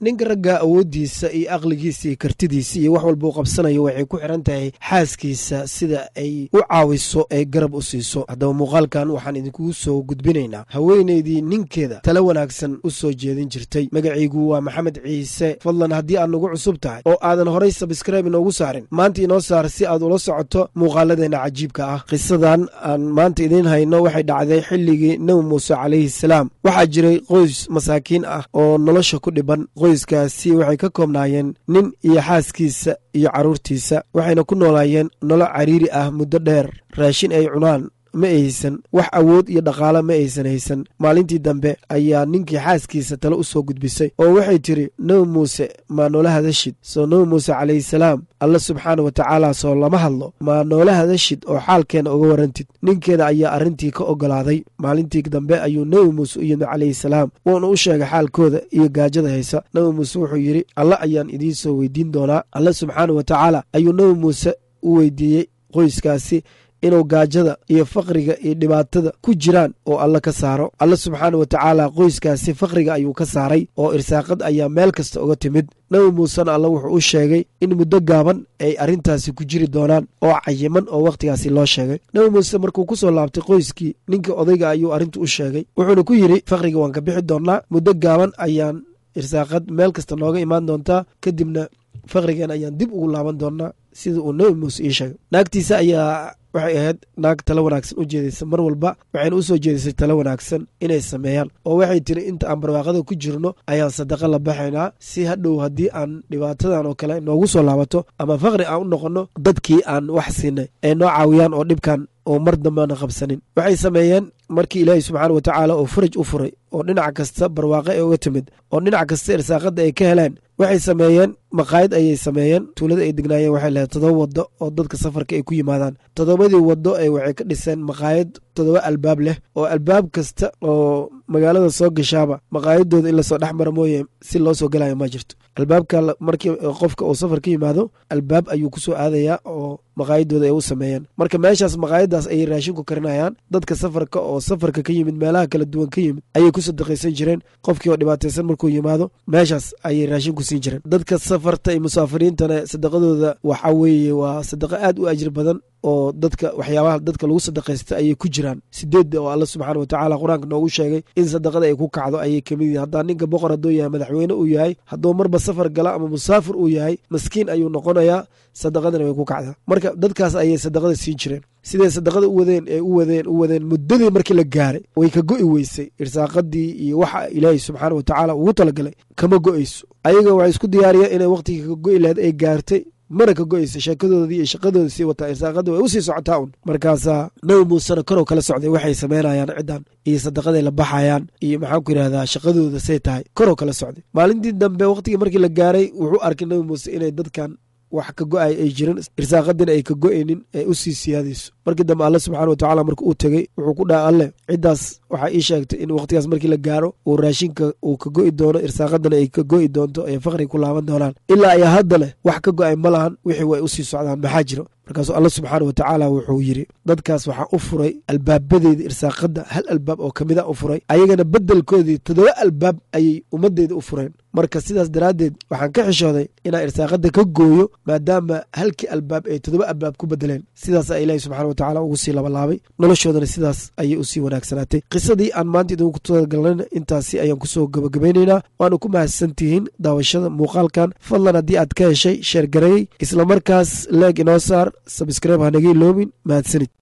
ninka ragga awooddiisa iyo aqligiisa iyo kartidiisa iyo wax walba u qabsanayo waxay ku xiran tahay xaaskiisa sida ay u caawiso ee garab u siiso haddaba muuqaalkan waxaan idinkugu soo gudbinaynaa haweeneydii ninkeeda tala wanaagsan u soo jeedin jirtay magacaygu waa maxamed ciise fadlan haddii aad nagu cusub tahay oo aadan horay sabskrayb inoogu saarin maanta inoo saar si aad ula socoto muuqaaladeenna cajiibka ah qisadan aan maanta idiin hayno waxay dhacday xilligii nebi muuse calayhi salaam waxaa jiray qoys masaakiin ah oo nolosha ku dhiban qoyskaasi waxay ka koobnaayeen nin iyo xaaskiisa iyo carruurtiisa waxayna ku noolaayeen nolo cariiri ah muddo dheer raashin ay cunaan ma haysan wax awood iyo dhaqaale ma aysan haysan maalintii dambe ayaa ninkii xaaskiisa tale u soo gudbisay oo waxay tidhi nebi muuse maa noola hadashid soo nebi muuse calayhisalaam alle subxaana wa tacaala soo lama hadlo maa noola hadashid oo xaalkeenna uga warantid ninkeeda ayaa arrintii ka ogolaaday maalintii dambe ayuu nebi muuse u yimid calayhisalaam wuuna u sheegay xaalkooda iyo gaajada haysa nebi muuse wuxuu yidhi alle ayaan idiin soo weydiin doonaa alle subxaana wa tacaala ayuu nebi muuse u weydiiyey qoyskaasi inuu gaajada iyo faqriga iyo dhibaatada ku jiraan oo alla ka saaro alla subxaana watacaala qoyskaasi faqriga ayuu ka saaray oo irsaaqad ayaa meel kasta uga timid nabi muusena alle wuxuu u sheegay in muddo gaaban ay arrintaasi ku jiri doonaan oo cayiman oo wakhtigaasi loo sheegay nabi muuse markuu ku soo laabtay qoyskii ninka odayga ayuu arrintu u sheegay wuxuuna ku yidhi faqriga waan ka bixi doonnaa muddo gaaban ayaan irsaaqad meel kasta nooga imaan doontaa kadibna faqrigeen ayaan dib ugu laaban doonnaa sida uu nabi muuse ii sheegay naagtiisa ayaa waxay ahayd naag talo wanaagsan u jeedaysa mar walba waxayna usoo jeedisay jeedaysay talo wanaagsan inay sameeyaan oo waxay tiri inta aan barwaaqada ku jirno ayaan sadaqa la baxaynaa si hadhow haddii aan dhibaatadan oo kale noogu soo laabato ama faqri aan u noqonno dadkii aan wax siinay ay noo caawiyaan oo dhibkan oo mar dambeana qabsanin waxay sameeyeen markii ilaahay subxaana wa tacaala oo faraj u furay oo dhinac kasta barwaaqo ee uga timid oo dhinac kasta irsaaqadda ay ka heleen waxay sameeyeen maqaayad ayay sameeyeen tuulada ay degnaayeen waxay leedahay todoba waddo oo dadka safarka ay ku yimaadaan todobadii waddo ay waxay ka dhiseen maqaayad todoba albaab leh oo albaab kasta oo magaalada soo gashaaba maqaayadooda in lasoo dhex mara mooye si loo soo galayo ma jirto albaabka markii qofka uu safar ka yimaado albaab ayuu kusoo aadayaa oo maqaayadooda ay u sameeyeen marka meeshaas maqaayadaas ayay raashinku karinayaan dadka safarka oo safarka ka yimid meelaha kala duwan ka yimid ayay ku sadaqaysan jireen qofkii oo dhibaataysan markuu yimaado meeshaas ayay raashin ku siin jireen dadka safarta iyo musaafiriintana sadaqadooda waxaa weeye waa sadaqo aad u ajir badan oo dadka waxyaabaha dadka lagu sadaqaysta ayay ku jiraan sideedda oo alle subxaana watacaala qur-aanka noogu sheegay in sadaqada ay ku kacdo ayay kamid yihin haddaa ninka boqor hadduu yahay madaxweyne uu yahay hadduu marba safar gala ama musaafir uu yahay maskiin ayuu noqonayaa sadaqadana way ku kacdaa marka dadkaas ayay sadaqada siin jireen siday sadaqada u wadeen ee u wadeen u wadeen muddadii markii la gaaray way ka go'i weysay irsaaqadii iyo waxa ilaahay subxaana watacaala ugu talagalay kama go'ayso ayaga waxay isku diyaariyeen inay waqtigii ka go'i lahayd ay gaartay mana ka go aysa sheekadoodii iyo shaqadooda sii wataa irsaaqada way usii socotaa un markaasaa nabi muusena koroo kala socday waxay sameynayaan ciddan iyo sadaqaday la baxayaan iyo ku yidhahdaa shaqadooda say tahay koroo kala socday maalintii dambe waqtigii markii la gaaray wuxuu arkay nabi muuse inay dadkan wax ka go-ay ay jiran irsaaqadina ay ka go-aynin ay usii siyaadayso markii dambe alle subxaana watacaala marka uu tegey wuxuu ku dhaha alleh ciddaas waxaa ii sheegtay in wakhtigaas markii la gaaro uu raashinka uu ka go'i doono irsaaqadana ay ka go'i doonto ay faqriga ku laaban doonaan ilaa ayaa hadda leh wax ka go'ay ma lahan wixii way usii socdaan maxaa jiro markaasuu alla subxaana watacaala wuxuu yidhi dadkaas waxaan u furay albaabadeyda irsaaqadda hal albaab oo ka mida ah u furay ayagana beddelkoodii toddoba albaab ayay ummaddeeda u fureen marka sidaas daraaddeed waxaan ka xishooday inaan irsaaqadda ka gooyo maadaama halkii albaab ay toddoba albaab ku bedeleen sidaas ilahi subxana watacaala ugu sii labalaabay noloshoodana sidaas ayay usii wanaagsanaatay qisadii aan maanta idinku talagalnana intaasi ayaan kusoo gabagabaynaynaa waanu ku mahadsantihiin daawashada muuqaalkan fadlan haddii aad ka heshay sheergareeyey islamarkaas leeg inoo saar sabskreib hanaga iloobin mahadsanid